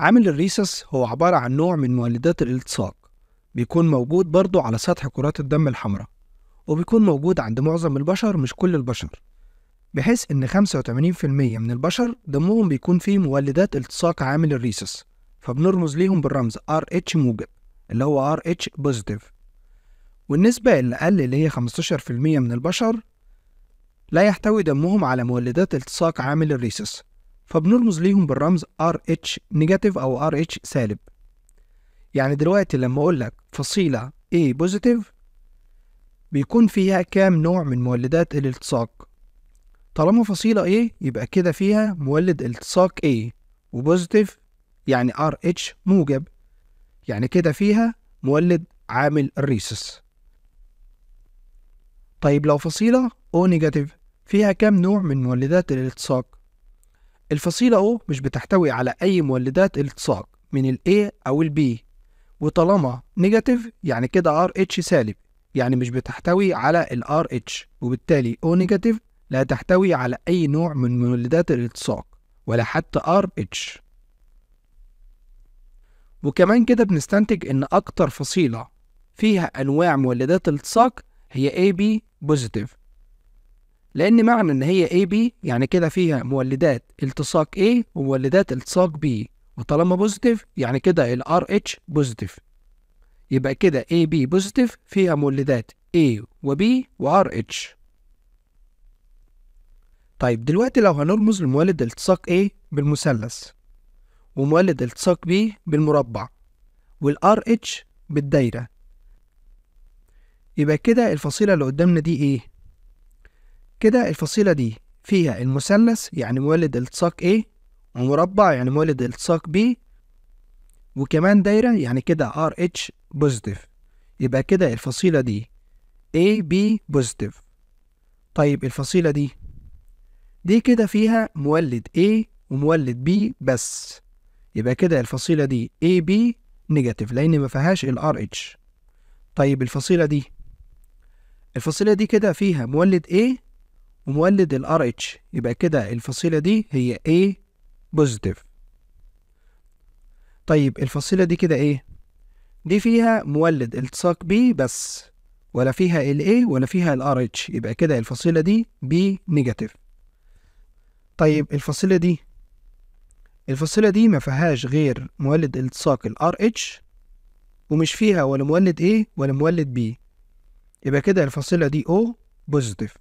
عامل الريسس هو عبارة عن نوع من مولدات الالتصاق بيكون موجود برضه على سطح كرات الدم الحمراء وبيكون موجود عند معظم البشر مش كل البشر بحيث إن 85% من البشر دمهم بيكون فيه مولدات التصاق عامل الريسس فبنرمز ليهم بالرمز RH موجب اللي هو RH بوزيتيف والنسبة الأقل اللي هي 15% من البشر لا يحتوي دمهم على مولدات التصاق عامل الريسس فبنرمز ليهم بالرمز RH نيجاتيف أو RH سالب يعني دلوقتي لما أقول لك فصيلة A بوزيتيف بيكون فيها كام نوع من مولدات الالتصاق طالما فصيلة A يبقى كده فيها مولد التصاق A وبوزيتيف يعني RH موجب يعني كده فيها مولد عامل الريسس طيب لو فصيلة O نيجاتيف فيها كام نوع من مولدات الالتصاق الفصيلة O مش بتحتوي على أي مولدات التصاق من الـ A أو الـ B وطالما نيجاتيف يعني كده RH سالب يعني مش بتحتوي على الـ RH وبالتالي O نيجاتيف لا تحتوي على أي نوع من مولدات الالتصاق ولا حتى RH وكمان كده بنستنتج إن أكتر فصيلة فيها أنواع مولدات الالتصاق هي AB positive لأن معنى إن هي اي بي يعني كده فيها مولدات التصاق A ومولدات التصاق B وطالما بوزيتيف يعني كده الار RH بوزيتيف يبقى كده AB بوزيتيف فيها مولدات A وB وRH طيب دلوقتي لو هنرمز لمولد التصاق A بالمثلث ومولد التصاق B بالمربع اتش بالدايرة يبقى كده الفصيلة اللي قدامنا دي ايه؟ كده الفصيلة دي فيها المثلث يعني مولد التصاق A ومربع يعني مولد التصاق B وكمان دايرة يعني كده RH بوزيتيف يبقى كده الفصيلة دي AB بوزيتيف طيب الفصيلة دي دي كده فيها مولد A ومولد B بس يبقى كده الفصيلة دي AB نيجاتيف لأن ما فيهاش ال RH طيب الفصيلة دي الفصيلة دي كده فيها مولد A ومولد ال RH يبقى كده الفصيلة دي هي A positive طيب الفصيلة دي كده ايه؟ دي فيها مولد التصاق B بس ولا فيها ال A ولا فيها ال RH يبقى كده الفصيلة دي B negative طيب الفصيلة دي الفصيلة دي ما فيهاش غير مولد التصاق ال RH ومش فيها ولا مولد A ولا مولد B يبقى كده الفصيلة دي O positive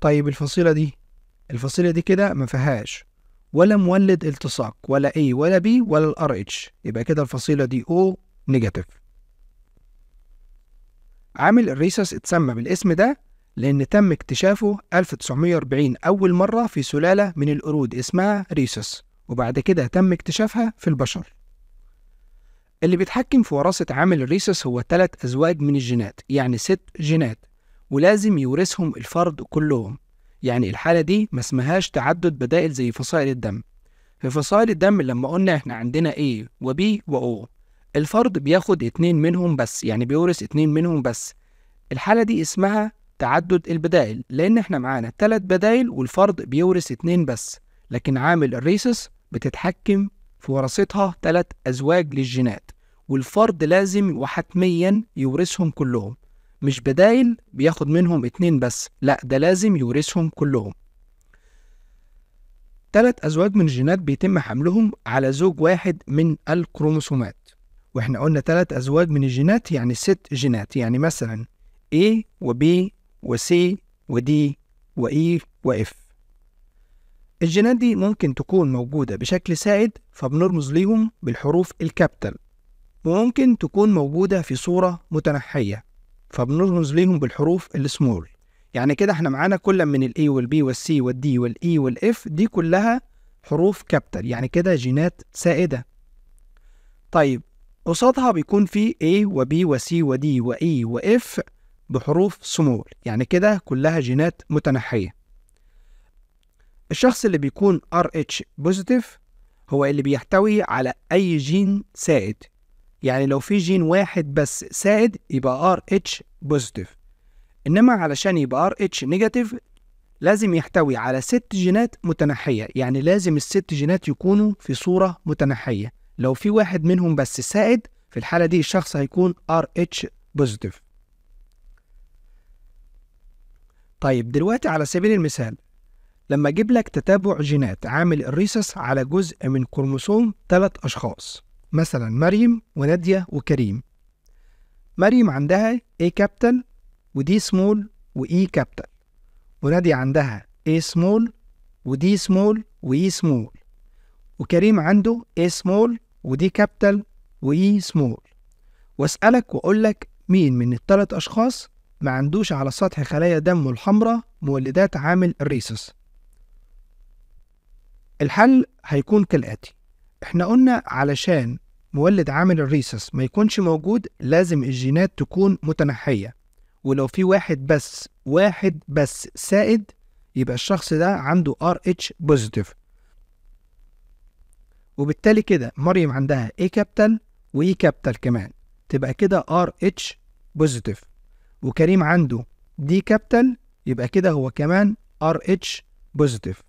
طيب الفصيلة دي الفصيلة دي كده ما فيهاش ولا مولد التصاق ولا A ولا B ولا ال RH يبقى كده الفصيلة دي O نيجاتيف عامل الريسس اتسمى بالاسم ده لأن تم اكتشافه 1940 أول مرة في سلالة من القرود اسمها ريسس وبعد كده تم اكتشافها في البشر اللي بيتحكم في وراثة عامل الريسس هو تلات أزواج من الجينات يعني ست جينات ولازم يورثهم الفرد كلهم يعني الحالة دي ما اسمهاش تعدد بدائل زي فصائل الدم في فصائل الدم لما قلنا احنا عندنا A و B و O الفرد بياخد اتنين منهم بس يعني بيورث اتنين منهم بس الحالة دي اسمها تعدد البدائل لأن احنا معانا تلات بدائل والفرد بيورث اتنين بس لكن عامل الريسس بتتحكم في وراثتها تلات أزواج للجينات والفرد لازم وحتميا يورثهم كلهم مش بدايل بياخد منهم اتنين بس لا ده لازم يورثهم كلهم تلات أزواج من الجينات بيتم حملهم على زوج واحد من الكروموسومات واحنا قلنا تلات أزواج من الجينات يعني ست جينات يعني مثلا A و B و C و D و E و F الجينات دي ممكن تكون موجودة بشكل سائد فبنرمز ليهم بالحروف الكابتل وممكن تكون موجودة في صورة متنحية فبنرمز ليهم بالحروف السمول يعني كده احنا معانا كل من الاي والبي والسي والدي والاي e والاف دي كلها حروف كابيتال يعني كده جينات سائده طيب قصادها بيكون في A وبي وسي ودي واي واف بحروف سمول يعني كده كلها جينات متنحية الشخص اللي بيكون RH بوزيتيف هو اللي بيحتوي على أي جين سائد يعني لو في جين واحد بس سائد يبقى ار اتش بوزيتيف انما علشان يبقى ار اتش نيجاتيف لازم يحتوي على ست جينات متنحيه يعني لازم الست جينات يكونوا في صوره متنحيه لو في واحد منهم بس سائد في الحاله دي الشخص هيكون ار اتش بوزيتيف طيب دلوقتي على سبيل المثال لما اجيب لك تتابع جينات عامل الريسس على جزء من كروموسوم ثلاث اشخاص مثلا مريم ونادية وكريم مريم عندها A كابيتال ودي سمول E كابيتال ونادية عندها A سمول ودي سمول E سمول وكريم عنده A سمول ودي و E سمول وأسألك وأقولك مين من التلات أشخاص ما عندوش على سطح خلايا دمه الحمراء مولدات عامل الريسس الحل هيكون كالآتي احنا قلنا علشان مولد عامل الريسس ما يكونش موجود لازم الجينات تكون متنحية ولو في واحد بس واحد بس سائد يبقى الشخص ده عنده RH بوزيتيف وبالتالي كده مريم عندها A كابيتال و E كمان تبقى كده RH بوزيتيف وكريم عنده D كابيتال يبقى كده هو كمان RH بوزيتيف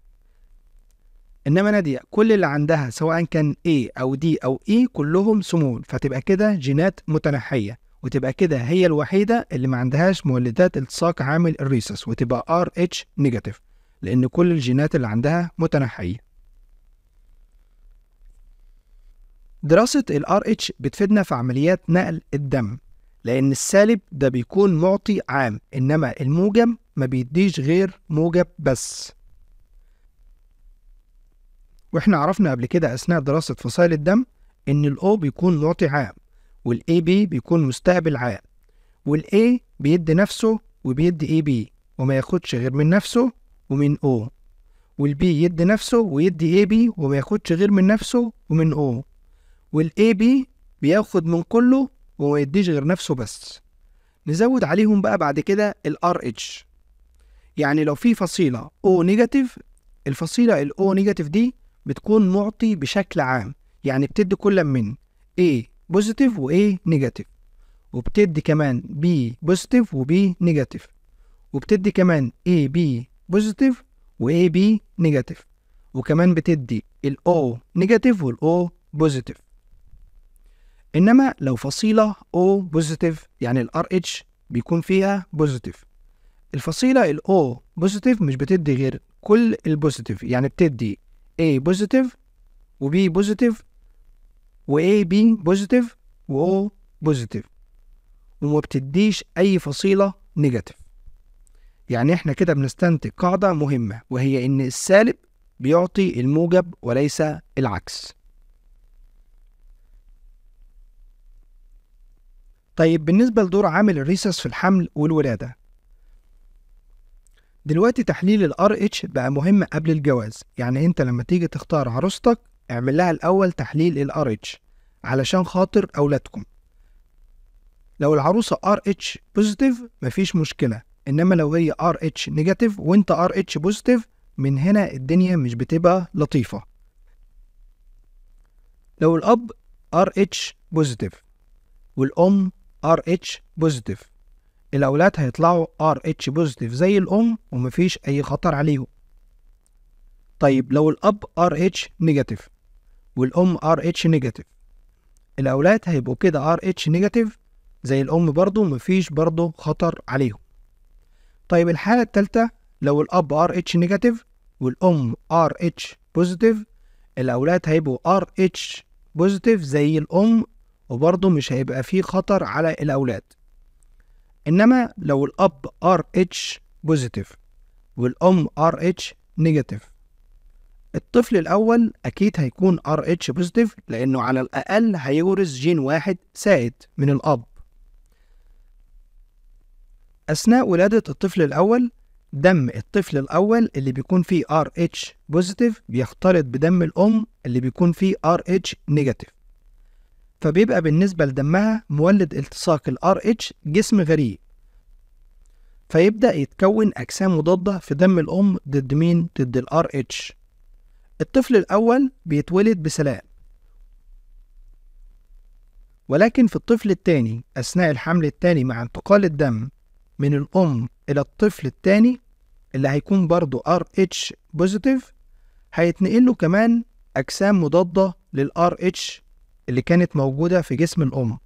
انما ناديه كل اللي عندها سواء كان A او D او E كلهم سمول فتبقى كده جينات متنحيه وتبقى كده هي الوحيده اللي ما عندهاش مولدات التصاق عامل الريسس وتبقى RH نيجاتيف لان كل الجينات اللي عندها متنحيه دراسة ال RH بتفيدنا في عمليات نقل الدم لأن السالب ده بيكون معطي عام إنما الموجب ما بيديش غير موجب بس واحنا عرفنا قبل كده اثناء دراسه فصائل الدم ان الاو بيكون معطي عام والاي بي بيكون مستقبل عام والاي بيدي نفسه وبيدي اي بي وما ياخدش غير من نفسه ومن او والبي يدي نفسه ويدي اي بي وما ياخدش غير من نفسه ومن او والاي بي بياخد من كله وما يديش غير نفسه بس نزود عليهم بقى بعد كده الار اتش يعني لو في فصيله او نيجاتيف الفصيله الاو نيجاتيف دي بتكون معطي بشكل عام يعني بتدي كل من A بوزيتيف و A نيجاتيف وبتدي كمان B بوزيتيف و B نيجاتيف وبتدي كمان A B بوزيتيف و A B نيجاتيف وكمان بتدي ال O نيجاتيف وال O بوزيتيف إنما لو فصيلة O بوزيتيف يعني ال RH بيكون فيها بوزيتيف الفصيلة ال O بوزيتيف مش بتدي غير كل البوزيتيف يعني بتدي A بوزيتيف و B بوزيتيف و A B بوزيتيف و O بوزيتيف وما بتديش أي فصيلة نيجاتيف يعني احنا كده بنستنتج قاعدة مهمة وهي إن السالب بيعطي الموجب وليس العكس طيب بالنسبة لدور عامل الريسس في الحمل والولادة دلوقتي تحليل الار اتش بقى مهم قبل الجواز يعني انت لما تيجي تختار عروستك اعمل لها الاول تحليل الار اتش علشان خاطر اولادكم لو العروسه ار اتش بوزيتيف مفيش مشكله انما لو هي ار اتش نيجاتيف وانت ار اتش بوزيتيف من هنا الدنيا مش بتبقى لطيفه لو الاب ار اتش بوزيتيف والام ار اتش بوزيتيف الاولاد هيطلعوا ار اتش بوزيتيف زي الام ومفيش اي خطر عليهم طيب لو الاب ار اتش نيجاتيف والام ار اتش نيجاتيف الاولاد هيبقوا كده ار اتش نيجاتيف زي الام برضو مفيش برضو خطر عليهم طيب الحالة التالتة لو الاب ار اتش نيجاتيف والام ار اتش بوزيتيف الاولاد هيبقوا ار اتش بوزيتيف زي الام وبرضه مش هيبقى فيه خطر على الاولاد انما لو الاب ار اتش بوزيتيف والام ار اتش نيجاتيف الطفل الاول اكيد هيكون ار اتش بوزيتيف لانه على الاقل هيورث جين واحد سائد من الاب اثناء ولاده الطفل الاول دم الطفل الأول اللي بيكون فيه RH بوزيتيف بيختلط بدم الأم اللي بيكون فيه RH نيجاتيف فبيبقى بالنسبة لدمها مولد التصاق الـ RH جسم غريق فيبدأ يتكون أجسام مضادة في دم الأم ضد مين؟ ضد الـ RH الطفل الأول بيتولد بسلام ولكن في الطفل الثاني أثناء الحمل الثاني مع انتقال الدم من الأم إلى الطفل الثاني اللي هيكون برضه RH بوزيتيف هيتنقل له كمان أجسام مضادة للـ RH اللي كانت موجودة في جسم الأم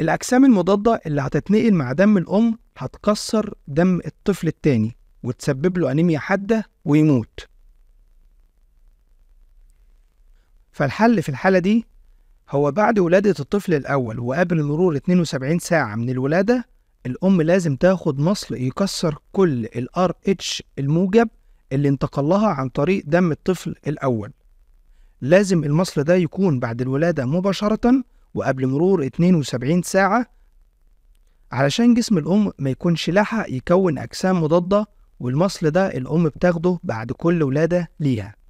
الأجسام المضادة اللي هتتنقل مع دم الأم هتكسر دم الطفل التاني وتسبب له أنيميا حادة ويموت فالحل في الحالة دي هو بعد ولادة الطفل الأول وقبل مرور 72 ساعة من الولادة الأم لازم تاخد مصل يكسر كل الـ RH الموجب اللي انتقل لها عن طريق دم الطفل الأول لازم المصل ده يكون بعد الولادة مباشرة وقبل مرور 72 ساعة علشان جسم الأم ما يكونش لاحق يكون أجسام مضادة والمصل ده الأم بتاخده بعد كل ولادة ليها